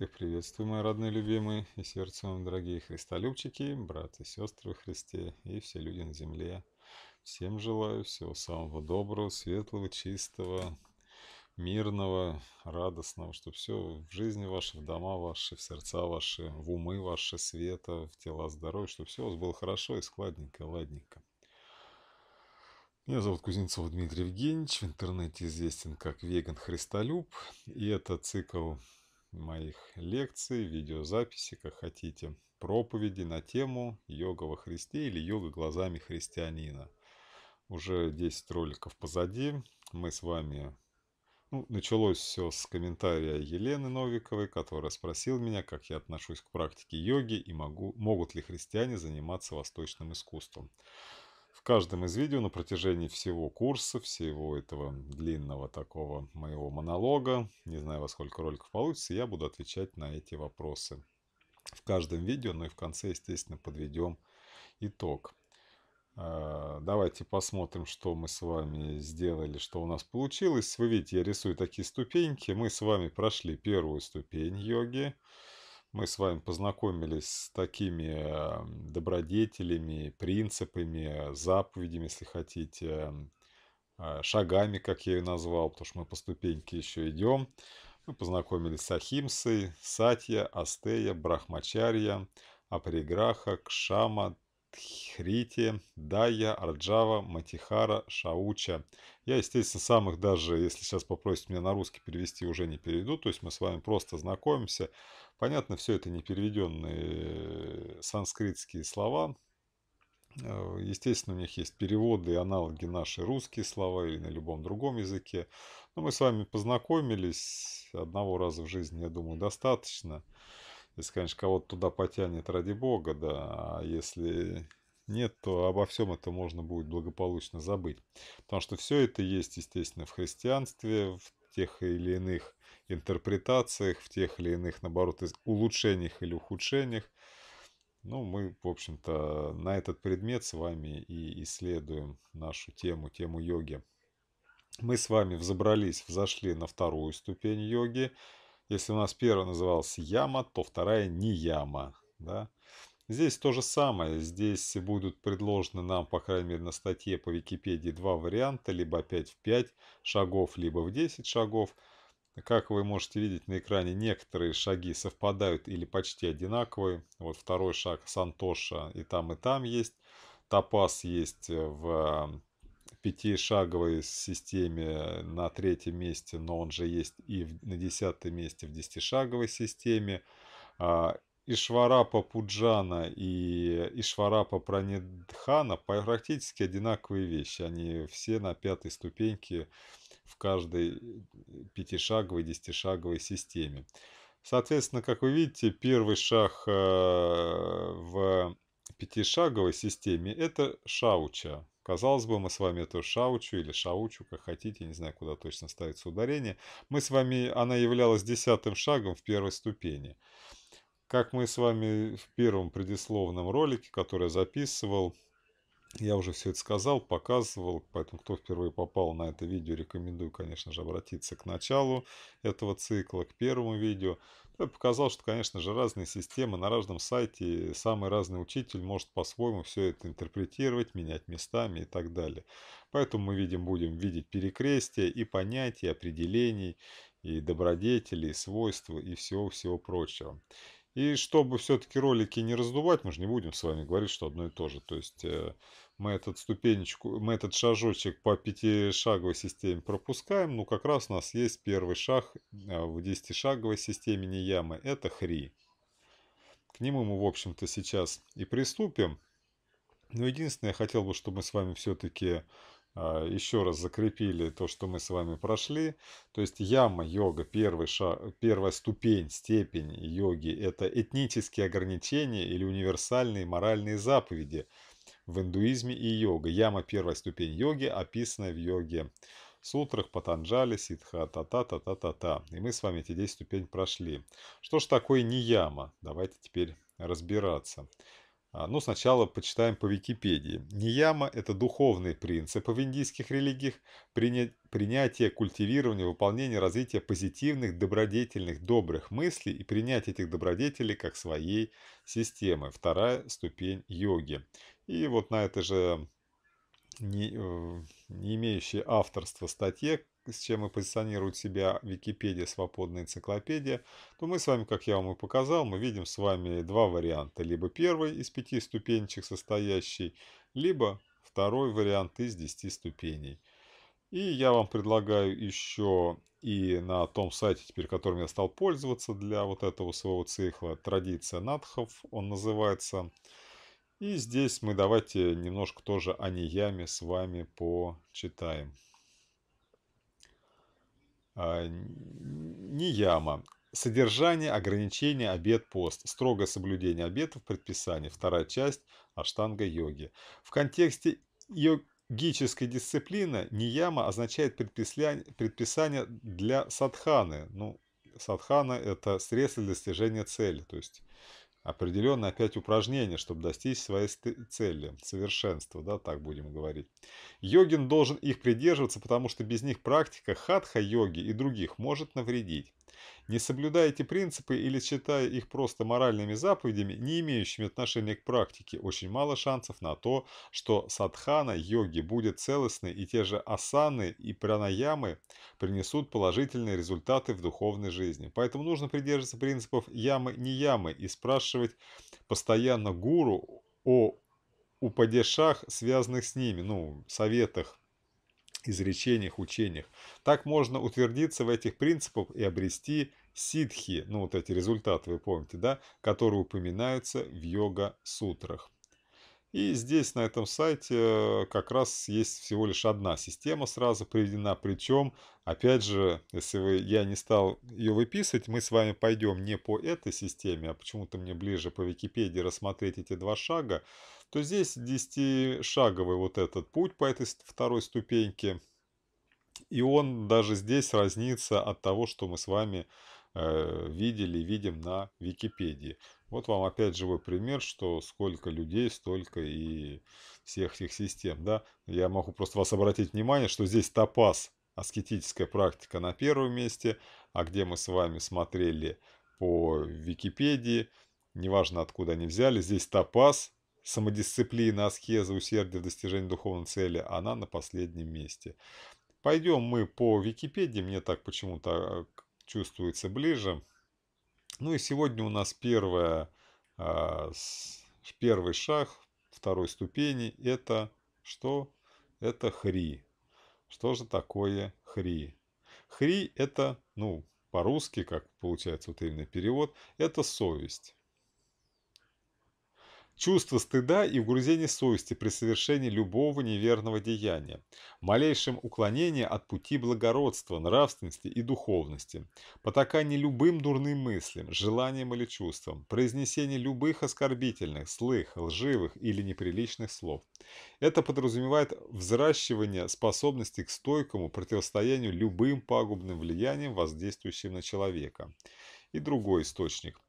Всех приветствую, мои родные, любимые и сердцем дорогие христолюбчики, братья и сестры в Христе и все люди на земле. Всем желаю всего самого доброго, светлого, чистого, мирного, радостного, чтобы все в жизни ваши, в дома ваши, в сердца ваши, в умы ваши, света, в тела здоровья, чтобы все у вас было хорошо и складненько, ладненько. Меня зовут Кузнецов Дмитрий Евгеньевич, в интернете известен как Веган Христолюб, и это цикл моих лекций, видеозаписи, как хотите, проповеди на тему йога во Христе или йога глазами христианина. Уже 10 роликов позади. Мы с вами... Ну, началось все с комментария Елены Новиковой, которая спросила меня, как я отношусь к практике йоги и могу, могут ли христиане заниматься восточным искусством каждом из видео на протяжении всего курса, всего этого длинного такого моего монолога, не знаю во сколько роликов получится, я буду отвечать на эти вопросы. В каждом видео, ну и в конце, естественно, подведем итог. А, давайте посмотрим, что мы с вами сделали, что у нас получилось. Вы видите, я рисую такие ступеньки. Мы с вами прошли первую ступень йоги мы с вами познакомились с такими эм, добродетелями, принципами, заповедями, если хотите, эм, э, шагами, как я ее назвал, потому что мы по ступеньке еще идем. Мы познакомились с Ахимсой, Сатья, Астея, Брахмачарья, Априграха, Кшама, Тхрити, Дая, Арджава, Матихара, Шауча. Я, естественно, самых даже, если сейчас попросят меня на русский перевести, уже не переведу. То есть мы с вами просто знакомимся, Понятно, все это не переведенные э, санскритские слова. Э, естественно, у них есть переводы и аналоги наши русские слова или на любом другом языке. Но мы с вами познакомились. Одного раза в жизни, я думаю, достаточно. Если, конечно, кого-то туда потянет ради бога, да. А если нет, то обо всем это можно будет благополучно забыть. Потому что все это есть, естественно, в христианстве, в тех или иных интерпретациях, в тех или иных, наоборот, улучшениях или ухудшениях. Ну, мы, в общем-то, на этот предмет с вами и исследуем нашу тему, тему йоги. Мы с вами взобрались, взошли на вторую ступень йоги. Если у нас первая называлась яма, то вторая не яма. Да? Здесь то же самое. Здесь будут предложены нам, по крайней мере, на статье по Википедии два варианта. Либо опять в 5 шагов, либо в 10 шагов. Как вы можете видеть на экране, некоторые шаги совпадают или почти одинаковые. Вот второй шаг Сантоша и там, и там есть. Топаз есть в эм, пятишаговой системе на третьем месте, но он же есть и на десятом месте в десятишаговой системе. А, Ишварапа Пуджана и Ишварапа Пранидхана практически одинаковые вещи. Они все на пятой ступеньке в каждой э, пятишаговой, десятишаговой системе. Соответственно, как вы видите, первый шаг э, в пятишаговой системе – это шауча. Казалось бы, мы с вами эту шаучу или шаучу, как хотите, не знаю, куда точно ставится ударение. Мы с вами, она являлась десятым шагом в первой ступени. Как мы с вами в первом предисловном ролике, который я записывал, я уже все это сказал, показывал, поэтому кто впервые попал на это видео, рекомендую, конечно же, обратиться к началу этого цикла, к первому видео. Я ну показал, что, конечно же, разные системы на разном сайте, самый разный учитель может по-своему все это интерпретировать, менять местами и так далее. Поэтому мы видим, будем видеть перекрестие и понятий, определений, и добродетелей, и свойств, и всего-всего прочего. И чтобы все-таки ролики не раздувать, мы же не будем с вами говорить, что одно и то же. То есть э, мы этот ступенечку, мы этот шажочек по пятишаговой системе пропускаем. Ну, как раз у нас есть первый шаг э, в десятишаговой системе не ямы. Это хри. К нему мы, в общем-то, сейчас и приступим. Но единственное, я хотел бы, чтобы мы с вами все-таки а, еще раз закрепили то, что мы с вами прошли. То есть яма йога, первый шаг, первая ступень, степень йоги – это этнические ограничения или универсальные моральные заповеди в индуизме и йога. Яма – первая ступень йоги, описанная в йоге. Сутрах, Патанджали, Ситха, та-та-та-та-та-та. И мы с вами эти 10 ступень прошли. Что же такое не яма? Давайте теперь разбираться. А, Но ну, сначала почитаем по Википедии. Нияма – это духовные принципы в индийских религиях, принятие, культивирование, выполнение, развитие позитивных, добродетельных, добрых мыслей и принятие этих добродетелей как своей системы. Вторая ступень йоги. И вот на этой же не, э, не имеющее авторства статье с чем и позиционирует себя Википедия, свободная энциклопедия, то мы с вами, как я вам и показал, мы видим с вами два варианта. Либо первый из пяти ступенчик состоящий, либо второй вариант из десяти ступеней. И я вам предлагаю еще и на том сайте, теперь которым я стал пользоваться для вот этого своего цикла, «Традиция надхов», он называется. И здесь мы давайте немножко тоже о Нияме с вами почитаем. А, не яма. Содержание, ограничение, обед, пост. Строгое соблюдение обетов, предписаний. Вторая часть Аштанга-йоги. В контексте йогической дисциплины нияма означает предписание для садханы. Ну, садхана – это средство для достижения цели. То есть определенно опять упражнения, чтобы достичь своей цели, совершенства, да, так будем говорить. Йогин должен их придерживаться, потому что без них практика хатха-йоги и других может навредить. Не соблюдая эти принципы или считая их просто моральными заповедями, не имеющими отношения к практике, очень мало шансов на то, что садхана йоги будет целостной и те же асаны и пранаямы принесут положительные результаты в духовной жизни. Поэтому нужно придерживаться принципов ямы-не ямы и спрашивать постоянно гуру о упадешах, связанных с ними, ну, советах, изречениях, учениях. Так можно утвердиться в этих принципах и обрести ситхи, ну вот эти результаты, вы помните, да, которые упоминаются в йога-сутрах. И здесь на этом сайте как раз есть всего лишь одна система сразу приведена. Причем, опять же, если вы, я не стал ее выписывать, мы с вами пойдем не по этой системе, а почему-то мне ближе по Википедии рассмотреть эти два шага то здесь 10-шаговый вот этот путь по этой второй ступеньке. И он даже здесь разнится от того, что мы с вами э, видели, видим на Википедии. Вот вам опять живой пример, что сколько людей, столько и всех этих систем. Да? Я могу просто вас обратить внимание, что здесь топаз, аскетическая практика на первом месте, а где мы с вами смотрели по Википедии, неважно откуда они взяли, здесь топаз, самодисциплина, аскеза, усердие в достижении духовной цели, она на последнем месте. Пойдем мы по Википедии, мне так почему-то а, чувствуется ближе. Ну и сегодня у нас первое, а, первый шаг второй ступени – это что? Это хри. Что же такое хри? Хри – это, ну, по-русски, как получается вот именно перевод, это совесть чувство стыда и угрызение совести при совершении любого неверного деяния, малейшем уклонении от пути благородства, нравственности и духовности, потакание любым дурным мыслям, желаниям или чувствам, произнесение любых оскорбительных, слых, лживых или неприличных слов. Это подразумевает взращивание способности к стойкому противостоянию любым пагубным влияниям, воздействующим на человека. И другой источник.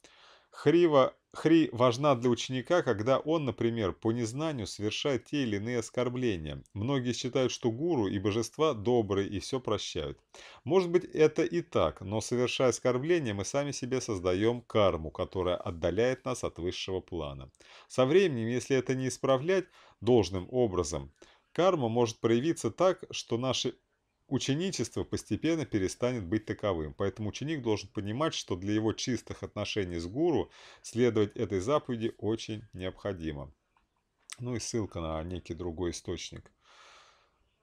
Хрива Хри важна для ученика, когда он, например, по незнанию совершает те или иные оскорбления. Многие считают, что гуру и божества добрые и все прощают. Может быть это и так, но совершая оскорбления, мы сами себе создаем карму, которая отдаляет нас от высшего плана. Со временем, если это не исправлять должным образом, карма может проявиться так, что наши ученичество постепенно перестанет быть таковым. Поэтому ученик должен понимать, что для его чистых отношений с гуру следовать этой заповеди очень необходимо. Ну и ссылка на некий другой источник.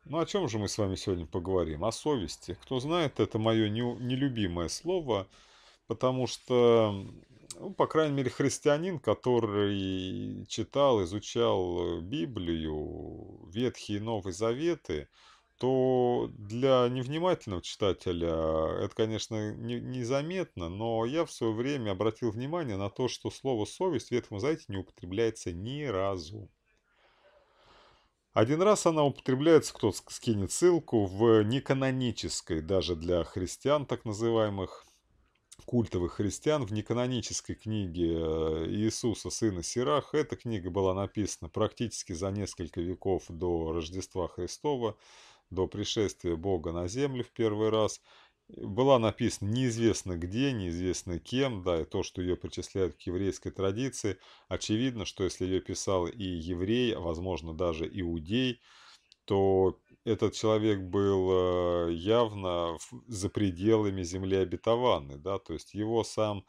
Ну о чем же мы с вами сегодня поговорим? О совести. Кто знает, это мое нелюбимое слово, потому что, ну, по крайней мере, христианин, который читал, изучал Библию, Ветхие и Новые Заветы, то для невнимательного читателя это, конечно, не, незаметно, но я в свое время обратил внимание на то, что слово «совесть» в Ветхом Завете не употребляется ни разу. Один раз она употребляется, кто скинет ссылку, в неканонической, даже для христиан так называемых, культовых христиан, в неканонической книге э, Иисуса, сына Сирах. Эта книга была написана практически за несколько веков до Рождества Христова до пришествия Бога на землю в первый раз, была написана неизвестно где, неизвестно кем, да, и то, что ее причисляют к еврейской традиции, очевидно, что если ее писал и еврей, возможно, даже иудей, то этот человек был э, явно за пределами земли обетованной, да, то есть его сам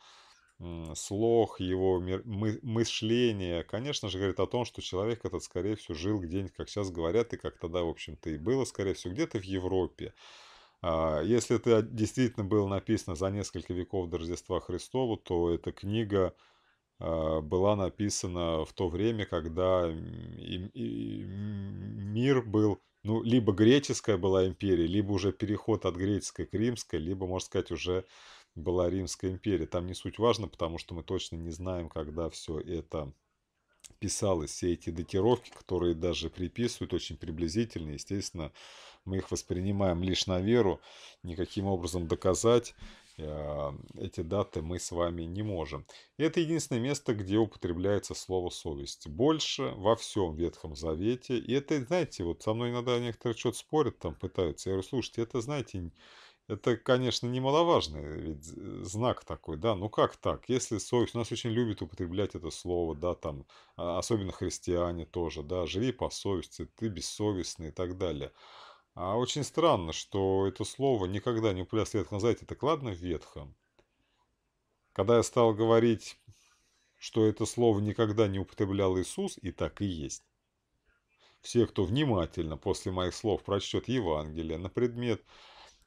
слог, его мы мышление, конечно же, говорит о том, что человек этот, скорее всего, жил где-нибудь, как сейчас говорят, и как тогда, в общем-то, и было, скорее всего, где-то в Европе. А, если это действительно было написано за несколько веков до Рождества Христова, то эта книга а, была написана в то время, когда мир был, ну, либо греческая была империя, либо уже переход от греческой к римской, либо, можно сказать, уже была Римская империя. Там не суть важно, потому что мы точно не знаем, когда все это писалось, все эти датировки, которые даже приписывают, очень приблизительно, естественно, мы их воспринимаем лишь на веру, никаким образом доказать э, эти даты мы с вами не можем. И это единственное место, где употребляется слово «совесть». Больше во всем Ветхом Завете. И это, знаете, вот со мной иногда некоторые что-то спорят, там пытаются. Я говорю, слушайте, это, знаете, это, конечно, немаловажный ведь знак такой, да, ну как так? Если совесть, у нас очень любят употреблять это слово, да, там, а, особенно христиане тоже, да, живи по совести, ты бессовестный и так далее. А очень странно, что это слово никогда не употреблялось в Ветхом Завете, так ладно в Ветхом. Когда я стал говорить, что это слово никогда не употреблял Иисус, и так и есть. Все, кто внимательно после моих слов прочтет Евангелие на предмет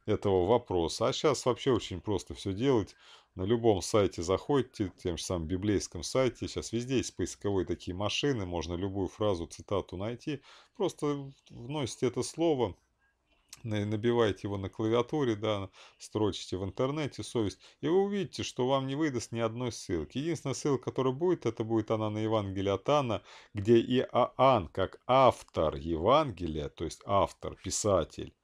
этого вопроса. А сейчас вообще очень просто все делать. На любом сайте заходите, тем же самым библейском сайте. Сейчас везде есть поисковые такие машины, можно любую фразу, цитату найти. Просто вносите это слово, набиваете его на клавиатуре, да, строчите в интернете совесть, и вы увидите, что вам не выдаст ни одной ссылки. Единственная ссылка, которая будет, это будет она на Евангелие от Анна, где Иоанн, как автор Евангелия, то есть автор, писатель,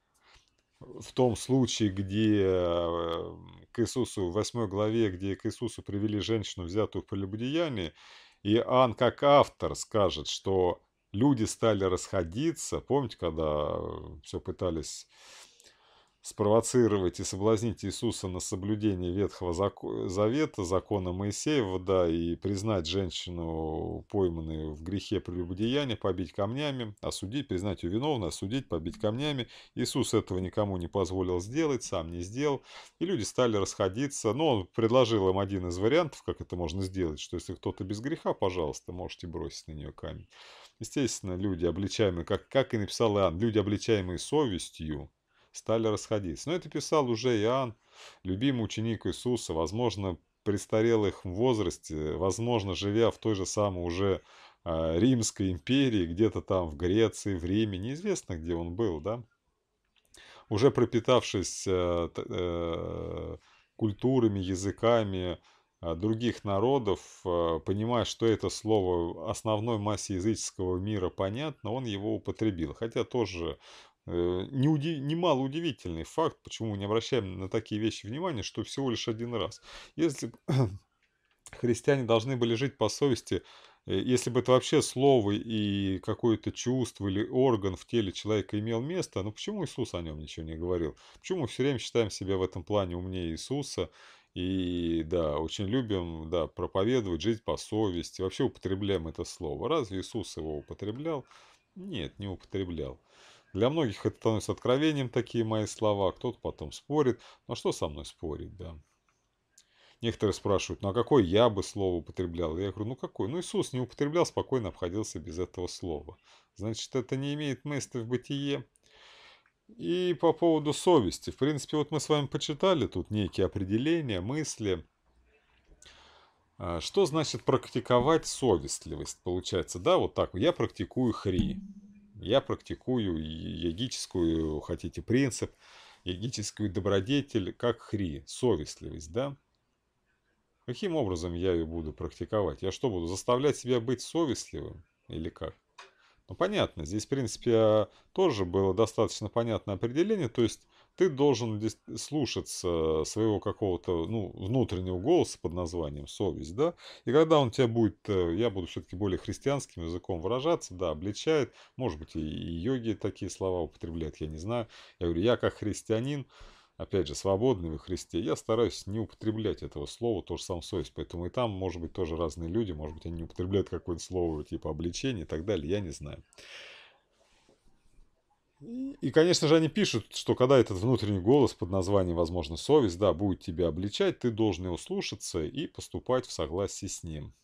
в том случае, где эм, к Иисусу, в 8 главе, где к Иисусу привели женщину, взятую в прелюбодеянии, и Ан как автор скажет, что люди стали расходиться, помните, когда э, все пытались спровоцировать и соблазнить Иисуса на соблюдение Ветхого Завета, закона Моисеева, да, и признать женщину, пойманную в грехе прелюбодеяния, побить камнями, осудить, признать ее виновной, осудить, побить камнями. Иисус этого никому не позволил сделать, сам не сделал, и люди стали расходиться. Но ну, он предложил им один из вариантов, как это можно сделать, что если кто-то без греха, пожалуйста, можете бросить на нее камень. Естественно, люди, обличаемые, как, как и написал Иоанн, люди, обличаемые совестью, стали расходиться. Но это писал уже Иоанн, любимый ученик Иисуса, возможно, престарелых в возрасте, возможно, живя в той же самой уже а, Римской империи, где-то там в Греции, в Риме, неизвестно, где он был, да, уже пропитавшись э, э, культурами, языками а, других народов, э, понимая, что это слово основной массе языческого мира понятно, он его употребил. Хотя тоже немало э, не удивительный факт, почему мы не обращаем на такие вещи внимания, что всего лишь один раз. Если христиане должны были жить по совести, э, если бы это вообще слово и какое-то чувство или орган в теле человека имел место, ну почему Иисус о нем ничего не говорил? Почему мы все время считаем себя в этом плане умнее Иисуса? И да, очень любим да, проповедовать, жить по совести, вообще употребляем это слово. Разве Иисус его употреблял? Нет, не употреблял. Для многих это становится откровением, такие мои слова. Кто-то потом спорит. Ну а что со мной спорить, да? Некоторые спрашивают, ну а какое я бы слово употреблял? я говорю, ну какое? Ну Иисус не употреблял, спокойно обходился без этого слова. Значит, это не имеет места в бытие. И по поводу совести. В принципе, вот мы с вами почитали тут некие определения, мысли. А, что значит практиковать совестливость? Получается, да, вот так. Я практикую хри. Я практикую йогическую, хотите, принцип, йогическую добродетель, как хри, совестливость, да? Каким образом я ее буду практиковать? Я что, буду заставлять себя быть совестливым или как? Ну, понятно, здесь, в принципе, тоже было достаточно понятное определение, то есть ты должен слушаться своего какого-то ну, внутреннего голоса под названием совесть, да, и когда он тебя будет, э, я буду все-таки более христианским языком выражаться, да, обличает, может быть, и йоги такие слова употребляют, я не знаю, я говорю, я как христианин, опять же, свободный во Христе, я стараюсь не употреблять этого слова, тоже сам совесть. Поэтому и там, может быть, тоже разные люди, может быть, они не употребляют какое-то слово типа обличение и так далее, я не знаю. И... конечно же, они пишут, что когда этот внутренний голос под названием, возможно, совесть, да, будет тебя обличать, ты должен его слушаться и поступать в согласии с ним.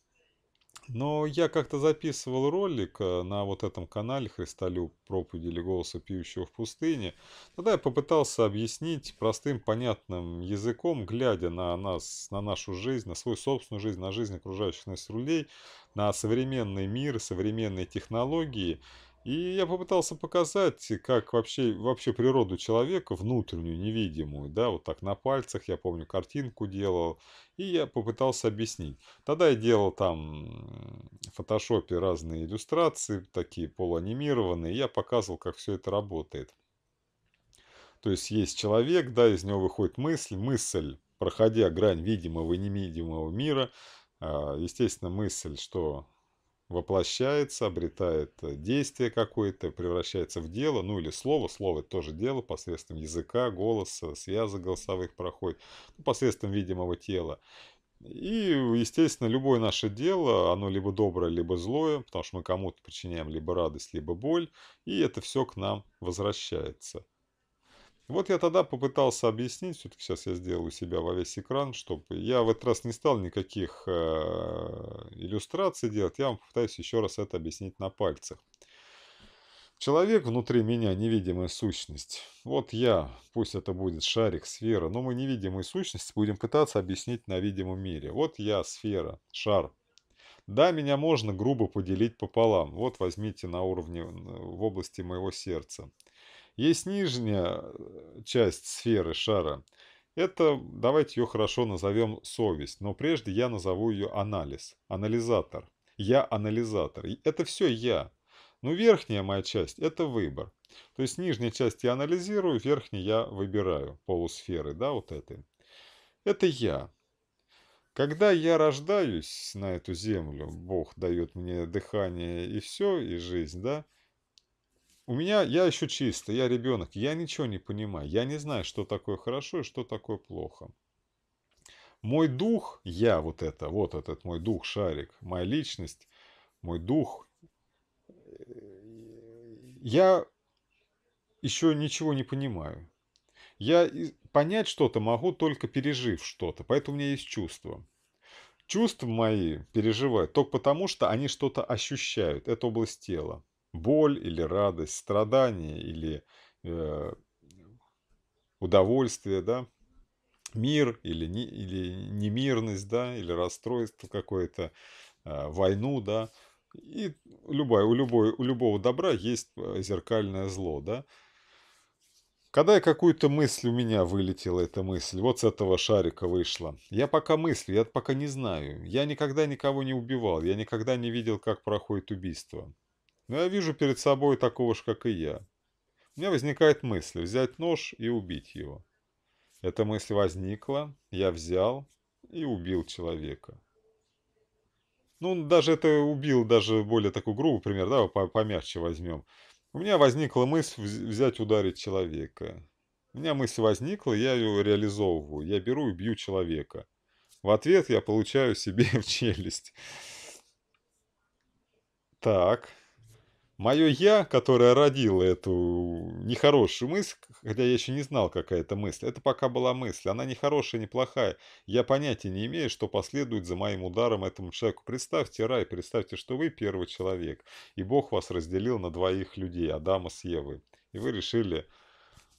Но я как-то записывал ролик э, на вот этом канале Христолюб проповеди или голоса пьющего в пустыне. Тогда я попытался объяснить простым, понятным языком, глядя на нас, на нашу жизнь, на свою собственную жизнь, на жизнь окружающих нас людей, на современный мир, современные технологии – и я попытался показать, э, как вообще, вообще природу человека, внутреннюю, невидимую, да, вот так на пальцах, я помню, картинку делал, и я попытался объяснить. Тогда я делал там в фотошопе разные иллюстрации, такие полуанимированные, я показывал, как все это работает. То есть есть человек, да, из него выходит мысль, мысль, проходя грань видимого и невидимого мира, а, естественно, мысль, что воплощается, обретает э, действие какое-то, превращается в дело, ну или слово, слово это тоже дело, посредством языка, голоса, связок голосовых проходит, ну, посредством видимого тела. И, естественно, любое наше дело, оно либо доброе, либо злое, потому что мы кому-то причиняем либо радость, либо боль, и это все к нам возвращается вот я тогда попытался объяснить, все-таки сейчас я сделал у себя во весь экран, чтобы я в этот раз не стал никаких э, иллюстраций делать, я вам пытаюсь еще раз это объяснить на пальцах. Человек внутри меня – невидимая сущность. Вот я, пусть это будет шарик, сфера, но мы невидимую сущность будем пытаться объяснить на видимом мире. Вот я, сфера, шар. Да, меня можно грубо поделить пополам. Вот возьмите на уровне, в области моего сердца. Есть нижняя э, часть сферы шара. Это, давайте ее хорошо назовем совесть, но прежде я назову ее анализ, анализатор. Я анализатор. Это все я. Но ну, верхняя моя часть – это выбор. То есть нижняя часть я анализирую, верхняя я выбираю, полусферы, да, вот этой. Это я. Когда я рождаюсь на эту землю, Бог дает мне дыхание и все, и жизнь, да, у меня, я еще чистый, я ребенок, я ничего не понимаю, я не знаю, что такое хорошо и что такое плохо. Мой дух, я вот это, вот этот мой дух, шарик, моя личность, мой дух, э, я еще ничего не понимаю. Я понять что-то могу, только пережив что-то, поэтому у меня есть чувства. Чувства мои переживают только потому, что они что-то ощущают, это область тела боль или радость, страдание или э, удовольствие, да, мир или, не, или немирность, да, или расстройство какое-то, э, войну, да. И любая, у, любой, у любого добра есть э, зеркальное зло, да. Когда я какую-то мысль, у меня вылетела эта мысль, вот с этого шарика вышла. Я пока мыслю, я пока не знаю. Я никогда никого не убивал, я никогда не видел, как проходит убийство. Но я вижу перед собой такого же, как и я. У меня возникает мысль взять нож и убить его. Эта мысль возникла, я взял и убил человека. Ну, даже это убил, даже более такой грубый пример, да, помягче возьмем. У меня возникла мысль взять ударить человека. У меня мысль возникла, я ее реализовываю. Я беру и бью человека. В ответ я получаю себе в челюсть. Так, Мое «я», которое родило эту нехорошую мысль, хотя я еще не знал, какая это мысль, это пока была мысль, она нехорошая, неплохая. Я понятия не имею, что последует за моим ударом этому человеку. Представьте рай, представьте, что вы первый человек, и Бог вас разделил на двоих людей, Адама с Евой. И вы решили,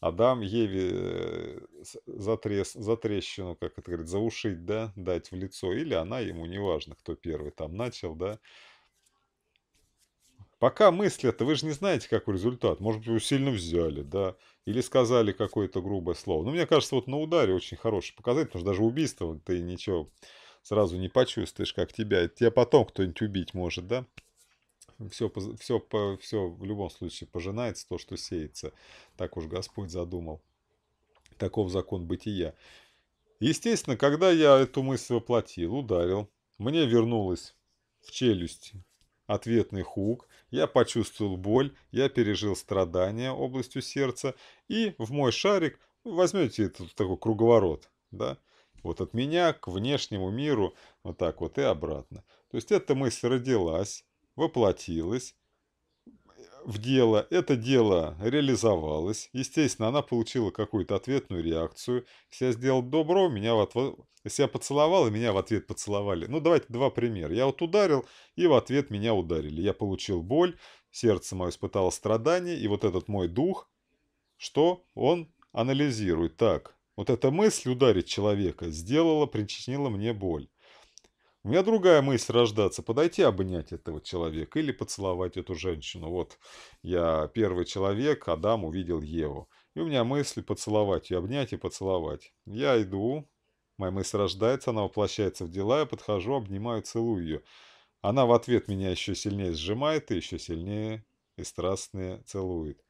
Адам Еве э, за, трес, как это говорит, заушить, да, дать в лицо, или она ему, неважно, кто первый там начал, да, Пока мыслят, вы же не знаете, какой результат. Может быть, вы сильно взяли, да, или сказали какое-то грубое слово. Но ну, мне кажется, вот на ударе очень хороший показатель, потому что даже убийство ты ничего сразу не почувствуешь, как тебя. Это тебя потом кто-нибудь убить может, да? Все, все, все в любом случае пожинается то, что сеется. Так уж Господь задумал. Таков закон бытия. Естественно, когда я эту мысль воплотил, ударил, мне вернулось в челюсть ответный хук, я почувствовал боль, я пережил страдания областью сердца, и в мой шарик ну, возьмете этот такой круговорот, да, вот от меня к внешнему миру, вот так вот и обратно. То есть эта мысль родилась, воплотилась, в дело, это дело реализовалось. Естественно, она получила какую-то ответную реакцию. я сделал добро, меня в отв Если я поцеловал, и меня в ответ поцеловали. Ну, давайте два примера. Я вот ударил, и в ответ меня ударили. Я получил боль, сердце мое испытало страдание и вот этот мой дух, что он анализирует так. Вот эта мысль ударить человека сделала, причинила мне боль. У меня другая мысль рождаться, подойти обнять этого человека или поцеловать эту женщину. Вот я первый человек, Адам увидел Еву. И у меня мысль поцеловать и обнять и поцеловать. Я иду, моя мысль рождается, она воплощается в дела, я подхожу, обнимаю, целую ее. Она в ответ меня еще сильнее сжимает и еще сильнее и страстнее целует.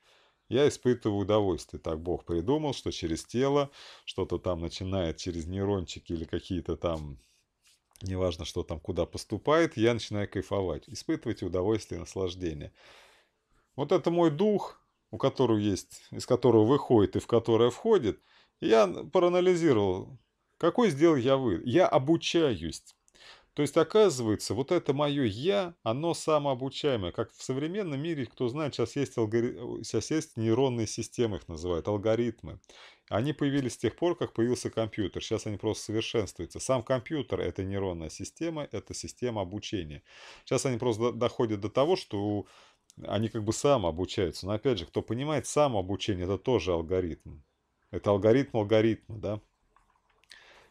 Я испытываю удовольствие. Так Бог придумал, что через тело что-то там начинает, через нейрончики или какие-то там неважно, что там куда поступает, я начинаю кайфовать, испытывать удовольствие и наслаждение. Вот это мой дух, у которого есть, из которого выходит и в которое входит. Я проанализировал, какой сделал я вы. Я обучаюсь то есть, оказывается, вот это мое «я», оно самообучаемое. Как в современном мире, кто знает, сейчас есть, алгори... сейчас есть нейронные системы, их называют, алгоритмы. Они появились с тех пор, как появился компьютер. Сейчас они просто совершенствуются. Сам компьютер – это нейронная система, это система обучения. Сейчас они просто доходят до того, что они как бы самообучаются. Но опять же, кто понимает самообучение, это тоже алгоритм. Это алгоритм алгоритма, да?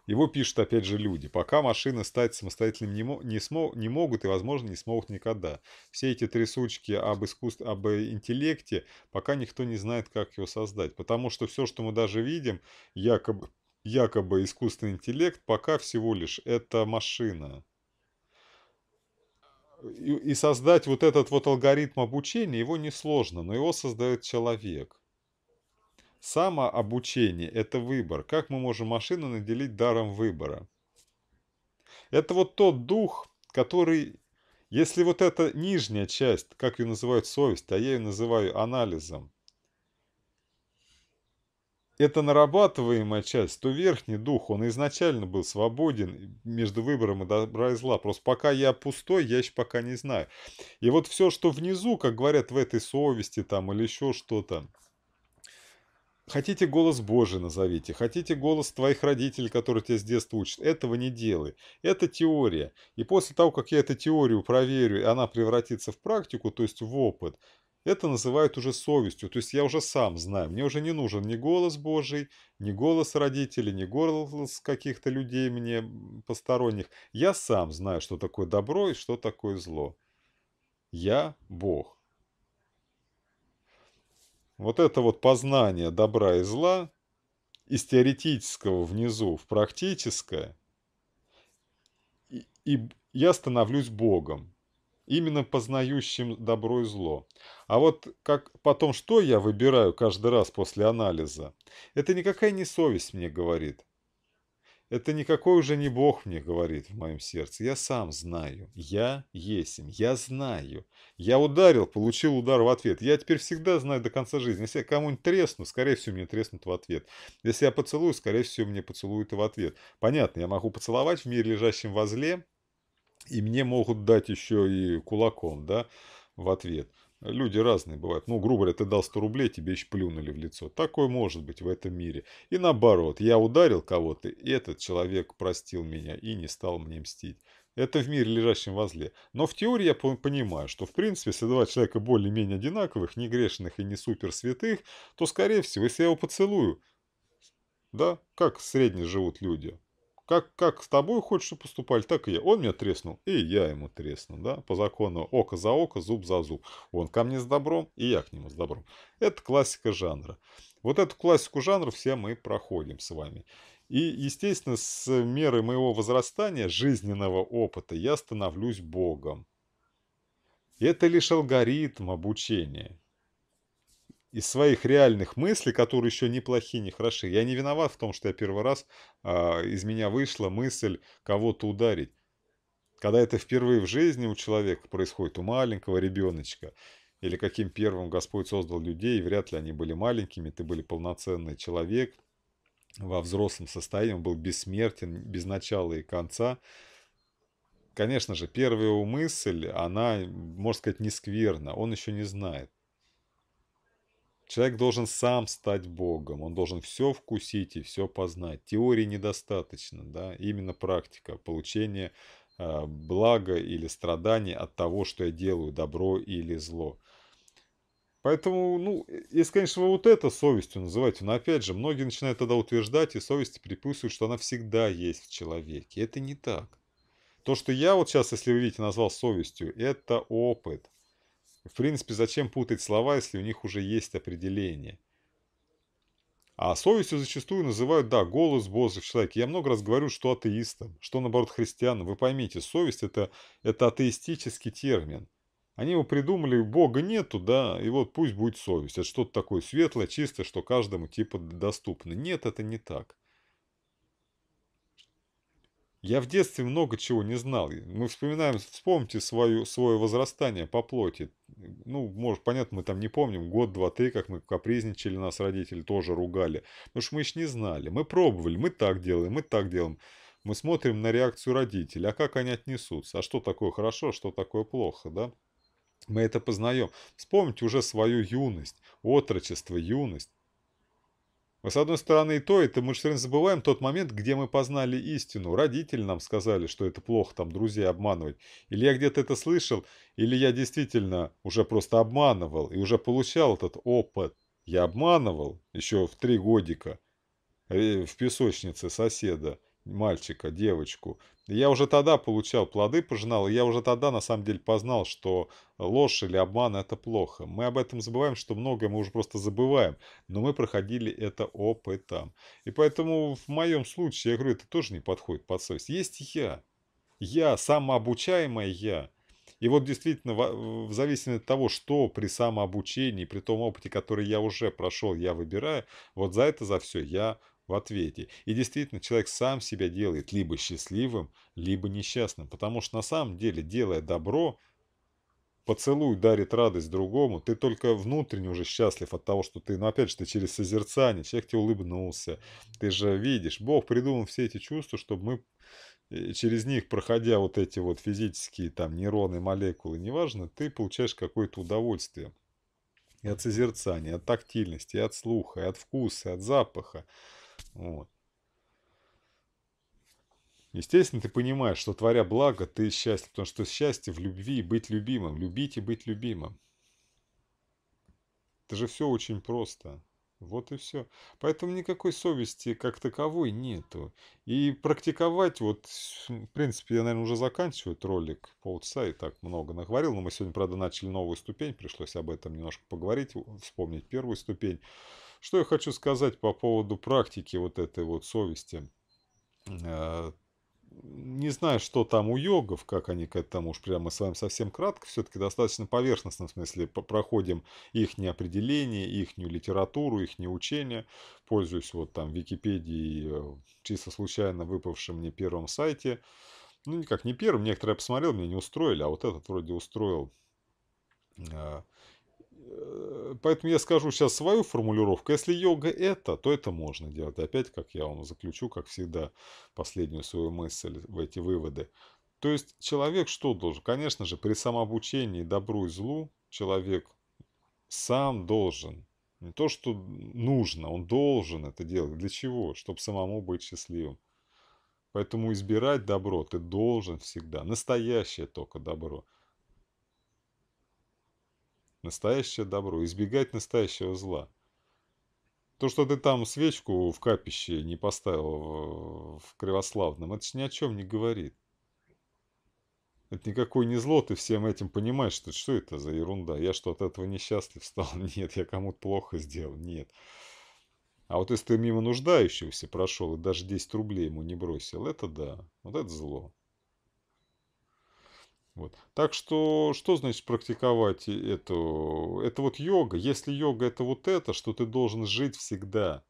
Его пишут опять же люди. Пока машины стать самостоятельными не, не, смог не могут и, возможно, не смогут никогда. Все эти трясучки об искусстве, об интеллекте, пока никто не знает, как его создать. Потому что все, что мы даже видим, якобы, якобы искусственный интеллект, пока всего лишь это машина и создать вот этот вот алгоритм обучения, его несложно, но его создает человек. Самообучение – это выбор. Как мы можем машину наделить даром выбора? Это вот тот дух, который, если вот эта нижняя часть, как ее называют совесть, а я ее называю анализом, это нарабатываемая часть, то верхний дух, он изначально был свободен между выбором и добра и зла. Просто пока я пустой, я еще пока не знаю. И вот все, что внизу, как говорят в этой совести там или еще что-то, Хотите голос Божий назовите, хотите голос твоих родителей, которые тебя с детства учат. Этого не делай. Это теория. И после того, как я эту теорию проверю, и она превратится в практику, то есть в опыт, это называют уже совестью, то есть я уже сам знаю, мне уже не нужен ни голос Божий, ни голос родителей, ни голос каких-то людей мне посторонних. Я сам знаю, что такое добро и что такое зло. Я Бог. Вот это вот познание добра и зла из теоретического внизу в практическое, и, я становлюсь Богом, именно познающим добро и зло. А вот как потом, что я выбираю каждый раз после анализа, это никакая не совесть мне говорит – это никакой уже не Бог мне говорит в моем сердце. Я сам знаю. Я есмь. Я знаю. Я ударил, получил удар в ответ. Я теперь всегда знаю до конца жизни. Если я кому-нибудь тресну, скорее всего, мне треснут в ответ. Если я поцелую, скорее всего, мне поцелуют и в ответ. Понятно, я могу поцеловать в мире лежащем возле, и мне могут дать еще и кулаком, да, в ответ. Люди разные бывают. Ну, грубо говоря, ты дал 100 рублей, тебе еще плюнули в лицо. Такое может быть в этом мире. И наоборот, я ударил кого-то, и этот человек простил меня и не стал мне мстить. Это в мире лежащем возле. Но в теории я понимаю, что в принципе, если два человека более-менее одинаковых, не грешных и не суперсвятых, то, скорее всего, если я его поцелую, да, как средне живут люди, как, как с тобой хочешь поступать, так и я. Он меня треснул, и я ему треснул, да, по закону око за око, зуб за зуб. Он ко мне с добром, и я к нему с добром. Это классика жанра. Вот эту классику жанра все мы проходим с вами. И, естественно, с меры моего возрастания, жизненного опыта, я становлюсь богом. Это лишь алгоритм обучения из своих реальных мыслей, которые еще не плохие, не хороши. Я не виноват в том, что я первый раз а, из меня вышла мысль кого-то ударить. Когда это впервые в жизни у человека происходит, у маленького ребеночка, или каким первым Господь создал людей, вряд ли они были маленькими, ты были полноценный человек, во взрослом состоянии, он был бессмертен, без начала и конца. Конечно же, первая его мысль, она, можно сказать, не скверна, он еще не знает. Человек должен сам стать Богом, он должен все вкусить и все познать. Теории недостаточно, да, именно практика, получение э, а, блага или страданий от того, что я делаю, добро или зло. Поэтому, ну, э, если, конечно, вы вот это совестью называете, но опять же, многие начинают тогда утверждать и совести приписывают, что она всегда есть в человеке. Это не так. То, что я вот сейчас, если вы видите, назвал совестью, это опыт. В принципе, зачем путать слова, если у них уже есть определение? А совестью зачастую называют, да, голос Божий в человеке. Я много раз говорю, что атеистам, что, наоборот, христианам. Вы поймите, совесть это, – это атеистический термин. Они его придумали, Бога нету, да, и вот пусть будет совесть. Это что-то такое светлое, чистое, что каждому типа доступно. Нет, это не так. Я в детстве много чего не знал. Мы вспоминаем, вспомните свое свое возрастание по плоти. Ну, может, понятно, мы там не помним, год, два, три, как мы капризничали, нас родители тоже ругали. Ну что мы еще не знали. Мы пробовали, мы так делаем, мы так делаем. Мы смотрим на реакцию родителей, а как они отнесутся, а что такое хорошо, а что такое плохо, да? Мы это познаем. Вспомните уже свою юность, отрочество, юность. Мы, а с одной стороны, и то, и то мы все забываем тот момент, где мы познали истину. Родители нам сказали, что это плохо, там, друзей обманывать. Или я где-то это слышал, или я действительно уже просто обманывал и уже получал этот опыт. Я обманывал еще в три годика э, в песочнице соседа мальчика, девочку. Я уже тогда получал плоды, пожинал, и я уже тогда на самом деле познал, что ложь или обман – это плохо. Мы об этом забываем, что многое мы уже просто забываем, но мы проходили это опытом. И поэтому в моем случае, я говорю, это тоже не подходит под совесть. Есть я, я, самообучаемое я. И вот действительно, в зависимости от того, что при самообучении, при том опыте, который я уже прошел, я выбираю, вот за это, за все я в ответе. И действительно, человек сам себя делает либо счастливым, либо несчастным. Потому что на самом деле, делая добро, поцелуй дарит радость другому, ты только внутренне уже счастлив от того, что ты, ну опять же, ты через созерцание, человек тебе улыбнулся, ты же видишь, Бог придумал все эти чувства, чтобы мы э, через них, проходя вот эти вот физические там нейроны, молекулы, неважно, ты получаешь какое-то удовольствие и от созерцания, и от тактильности, и от слуха, и от вкуса, и от запаха. Вот. Естественно, ты понимаешь, что творя благо, ты счастлив, потому что счастье в любви и быть любимым, любить и быть любимым. Это же все очень просто. Вот и все. Поэтому никакой совести как таковой нету. И практиковать, вот, в принципе, я, наверное, уже заканчиваю этот ролик полчаса и так много наговорил. Но мы сегодня, правда, начали новую ступень, пришлось об этом немножко поговорить, вспомнить первую ступень. Что я хочу сказать по поводу практики вот этой вот совести. Э, не знаю, что там у йогов, как они к этому уж прямо с вами совсем кратко, все-таки достаточно поверхностно, в смысле, проходим их неопределение, их литературу, их учение, пользуюсь вот там Википедией, э, чисто случайно выпавшим мне первом сайте, ну, никак не первым, некоторые я посмотрел, меня не устроили, а вот этот вроде устроил. Э, Э, поэтому я скажу сейчас свою формулировку. Если йога это, то это можно делать. Опять, как я вам заключу, как всегда, последнюю свою мысль в эти выводы. То есть человек что должен? Конечно же, при самообучении добру и злу человек сам должен. Не то, что нужно, он должен это делать. Для чего? Чтобы самому быть счастливым. Поэтому избирать добро ты должен всегда. Настоящее только добро настоящее добро, избегать настоящего зла. То, что ты там свечку в капище не поставил в Кривославном, это ж ни о чем не говорит. Это никакое не зло, ты всем этим понимаешь, что, что это за ерунда. Я что, от этого несчастлив стал? Нет, я кому-то плохо сделал? Нет. А вот если ты мимо нуждающегося прошел и даже 10 рублей ему не бросил, это да, вот это зло. Вот. Так что, что значит практиковать эту... Это вот йога. Если йога это вот это, что ты должен жить всегда.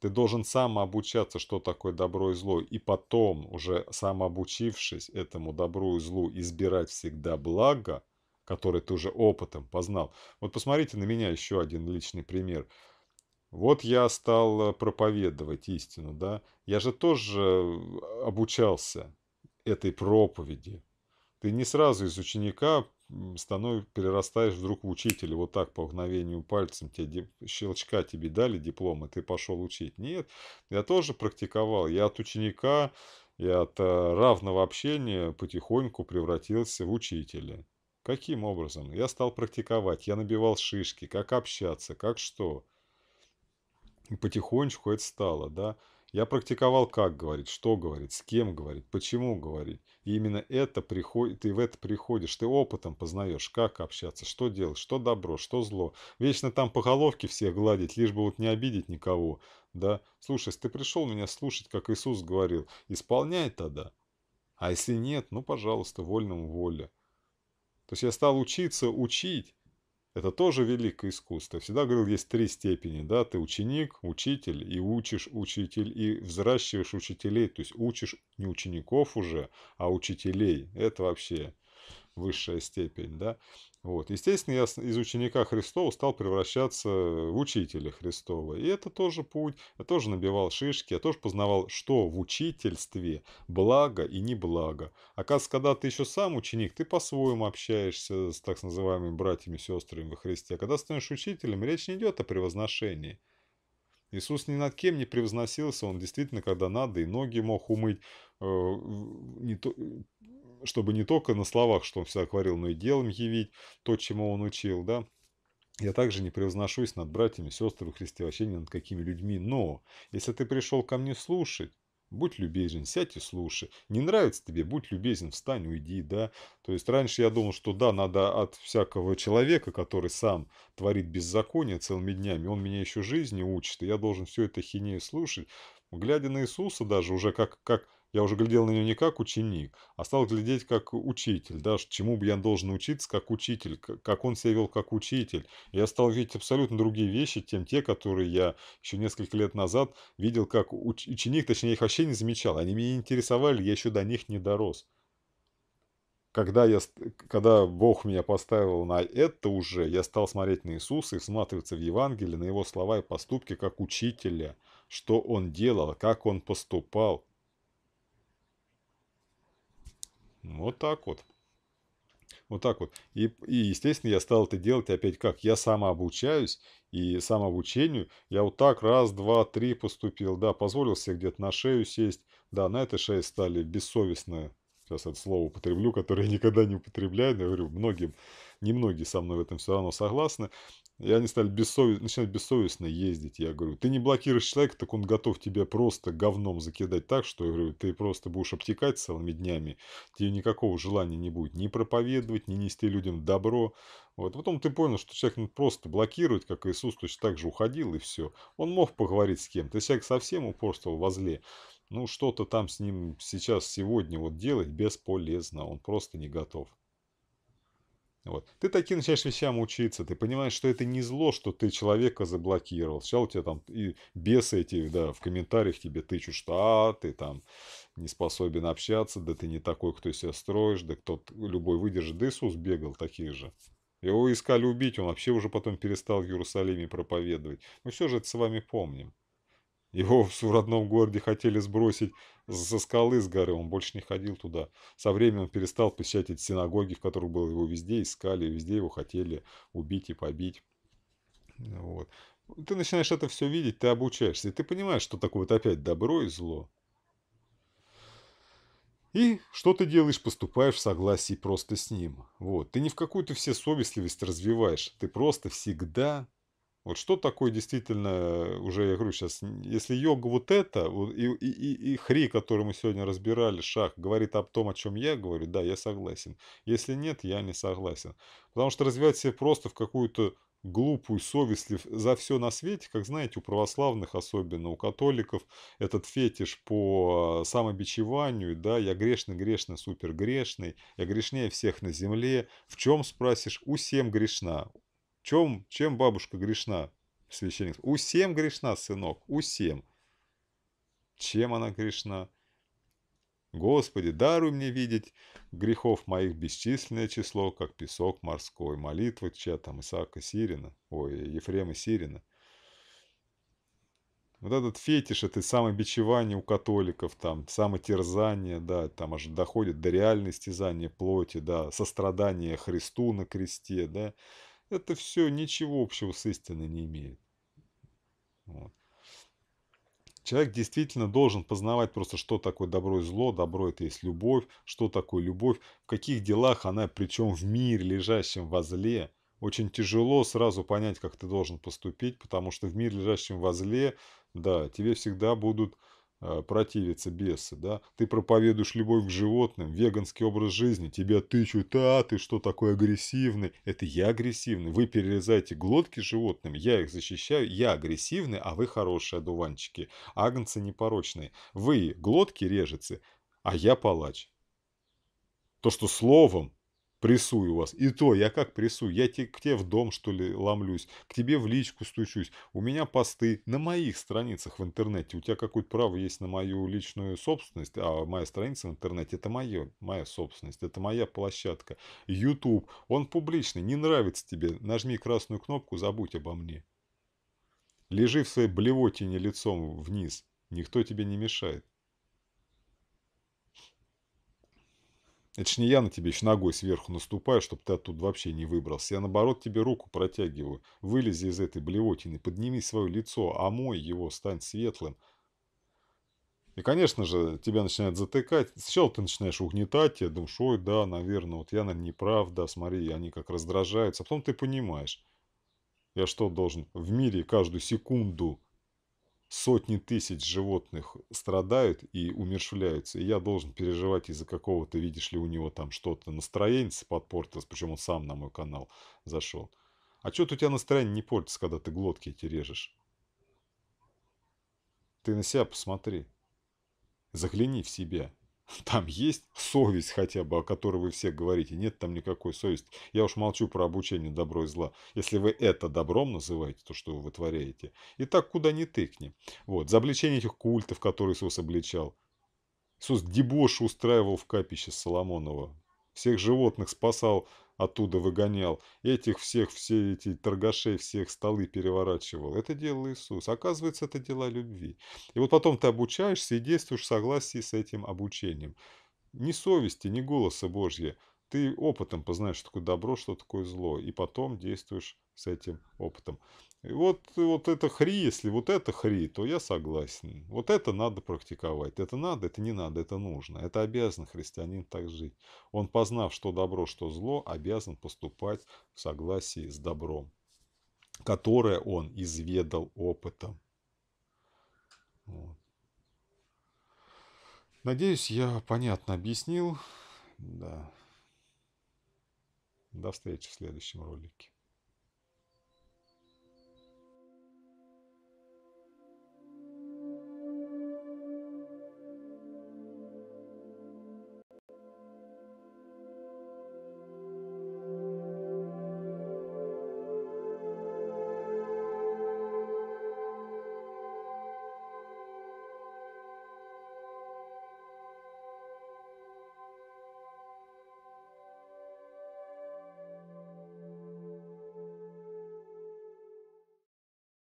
Ты должен сам обучаться, что такое добро и зло. И потом, уже сам обучившись этому добру и злу, избирать всегда благо, которое ты уже опытом познал. Вот посмотрите на меня еще один личный пример. Вот я стал э, проповедовать истину, да. Я же тоже э, обучался этой проповеди, ты не сразу из ученика становишь, перерастаешь вдруг в учителя. Вот так по мгновению пальцем тебе щелчка тебе дали диплом, и ты пошел учить. Нет, я тоже практиковал. Я от ученика и от э, равного общения потихоньку превратился в учителя. Каким образом? Я стал практиковать, я набивал шишки, как общаться, как что. И потихонечку это стало, да. Я практиковал как говорить, что говорить, с кем говорить, почему говорить. И именно это приходит, ты в это приходишь, ты опытом познаешь, как общаться, что делать, что добро, что зло. Вечно там по головке всех гладить, лишь бы вот не обидеть никого. Да, слушай, ты пришел меня слушать, как Иисус говорил, исполняй тогда. А если нет, ну, пожалуйста, вольному воле. То есть я стал учиться, учить, это тоже великое искусство. всегда говорил, есть три степени. Да? Ты ученик, учитель, и учишь учитель, и взращиваешь учителей. То есть учишь не учеников уже, а учителей. Это вообще высшая степень. Да? Вот. Естественно, я из ученика Христова стал превращаться в учителя Христова. И это тоже путь. Я тоже набивал шишки, я тоже познавал, что в учительстве благо и неблаго. Оказывается, когда ты еще сам ученик, ты по-своему общаешься с так называемыми братьями и сестрами во Христе. А когда станешь учителем, речь не идет о превозношении. Иисус ни над кем не превозносился, он действительно, когда надо, и ноги мог умыть, э, не то, чтобы не только на словах, что он всегда говорил, но и делом явить то, чему он учил, да. Я также не превозношусь над братьями, сестрами Христе, вообще ни над какими людьми, но если ты пришел ко мне слушать, будь любезен, сядь и слушай. Не нравится тебе, будь любезен, встань, уйди, да. То есть раньше я думал, что да, надо от всякого человека, который сам творит беззаконие целыми днями, он меня еще жизни учит, и я должен все это хинею слушать. Глядя на Иисуса даже уже как, как я уже глядел на нее не как ученик, а стал глядеть как учитель, да, чему бы я должен учиться как учитель, как он себя вел как учитель. Я стал видеть абсолютно другие вещи, чем те, которые я еще несколько лет назад видел как уч ученик, точнее, их вообще не замечал, они меня интересовали, я еще до них не дорос когда, я, когда Бог меня поставил на это уже, я стал смотреть на Иисуса и всматриваться в Евангелие, на Его слова и поступки как учителя, что Он делал, как Он поступал. Вот так вот. Вот так вот. И, и, естественно, я стал это делать опять как? Я самообучаюсь, и самообучению я вот так раз, два, три поступил, да, позволил себе где-то на шею сесть, да, на этой шее стали бессовестно, сейчас это слово употреблю, которое я никогда не употребляю, но я говорю, многим, немногие со мной в этом все равно согласны, и они стали бессове... начинать бессовестно ездить. Я говорю, ты не блокируешь человека, так он готов тебе просто говном закидать так, что я говорю, ты просто будешь обтекать целыми днями. Тебе никакого желания не будет ни проповедовать, ни нести людям добро. Вот. Потом ты понял, что человек ну, просто блокирует, как Иисус точно так же уходил, и все. Он мог поговорить с кем-то. Если человек совсем упорствовал во зле, ну что-то там с ним сейчас, сегодня вот делать бесполезно. Он просто не готов. Вот. Ты такие начинаешь вещам учиться, ты понимаешь, что это не зло, что ты человека заблокировал. Сначала у тебя там и бесы эти, да, в комментариях тебе тычут, что а, ты там не способен общаться, да ты не такой, кто себя строишь, да кто любой выдержит. Да Иисус бегал таких же. Его искали убить, он вообще уже потом перестал в Иерусалиме проповедовать. Мы все же это с вами помним. Его в родном городе хотели сбросить со скалы с горы, он больше не ходил туда. Со временем он перестал посещать эти синагоги, в которых было его везде искали, везде его хотели убить и побить. Вот. Ты начинаешь это все видеть, ты обучаешься, и ты понимаешь, что такое вот опять добро и зло. И что ты делаешь, поступаешь в согласии просто с ним. Вот. Ты не в какую-то все всесовестливость развиваешь, ты просто всегда вот что такое действительно, уже я говорю сейчас, если йога вот это, и, и, и хри, который мы сегодня разбирали, шаг, говорит об том, о чем я говорю, да, я согласен. Если нет, я не согласен. Потому что развивать себя просто в какую-то глупую совесть за все на свете, как знаете, у православных особенно, у католиков этот фетиш по а, самобичеванию, да, я грешный, грешный, супер грешный, я грешнее всех на земле. В чем, спросишь, у всем грешна, чем, чем бабушка грешна? Священник. У Усем грешна, сынок, у усем. Чем она грешна? Господи, даруй мне видеть грехов моих бесчисленное число, как песок морской. Молитва чья там Исаака Сирина, ой, Ефрема Сирина. Вот этот фетиш, это самобичевание у католиков, там, самотерзание, да, там аж доходит до реальности стязания плоти, да, сострадания Христу на кресте, да, это все ничего общего с истиной не имеет. Вот. Человек действительно должен познавать просто, что такое добро и зло. Добро это есть любовь. Что такое любовь? В каких делах она, причем в мире, лежащем во зле. Очень тяжело сразу понять, как ты должен поступить, потому что в мире, лежащем во зле, да, тебе всегда будут а, противятся бесы, да? Ты проповедуешь любовь к животным, веганский образ жизни, тебя тычут, а ты что такой агрессивный? Это я агрессивный, вы перерезаете глотки животным, я их защищаю, я агрессивный, а вы хорошие одуванчики, агнцы непорочные. Вы глотки режете, а я палач. То, что словом прессую вас. И то, я как прессую? Я те, к тебе в дом, что ли, ломлюсь, к тебе в личку стучусь. У меня посты на моих страницах в интернете. У тебя какое-то право есть на мою личную собственность, а моя страница в интернете – это моя, моя собственность, это моя площадка. YouTube, он публичный, не нравится тебе, нажми красную кнопку, забудь обо мне. Лежи в своей блевотине лицом вниз, никто тебе не мешает. Это ж не я на тебе еще ногой сверху наступаю, чтобы ты оттуда вообще не выбрался. Я, наоборот, тебе руку протягиваю. Вылези из этой блевотины, подними свое лицо, а мой его, стань светлым. И, конечно же, тебя начинает затыкать. Сначала ты начинаешь угнетать, я думаешь, ой, да, наверное, вот я, наверное, не да, смотри, они как раздражаются. А потом ты понимаешь, я что должен в мире каждую секунду сотни тысяч животных страдают и умершвляются, и я должен переживать из-за какого-то, видишь ли, у него там что-то настроение подпортилось, причем он сам на мой канал зашел. А что-то у тебя настроение не портится, когда ты глотки эти режешь. Ты на себя посмотри. Загляни в себя. Там есть совесть хотя бы, о которой вы все говорите. Нет там никакой совести. Я уж молчу про обучение добро и зла. Если вы это добром называете, то, что вы вытворяете. И так куда ни тыкни. Вот. За обличение этих культов, которые Иисус обличал. Иисус дебош устраивал в капище Соломонова. Всех животных спасал, оттуда выгонял. Этих всех, все эти торгашей, всех столы переворачивал. Это делал Иисус. Оказывается, это дела любви. И вот потом ты обучаешься и действуешь в согласии с этим обучением. Ни совести, ни голоса Божья. Ты опытом познаешь, что такое добро, что такое зло. И потом действуешь с этим опытом. И вот, вот это хри, если вот это хри, то я согласен. Вот это надо практиковать. Это надо, это не надо, это нужно. Это обязан христианин так жить. Он, познав, что добро, что зло, обязан поступать в согласии с добром, которое он изведал опытом. Вот. Надеюсь, я понятно объяснил. Да. До встречи в следующем ролике.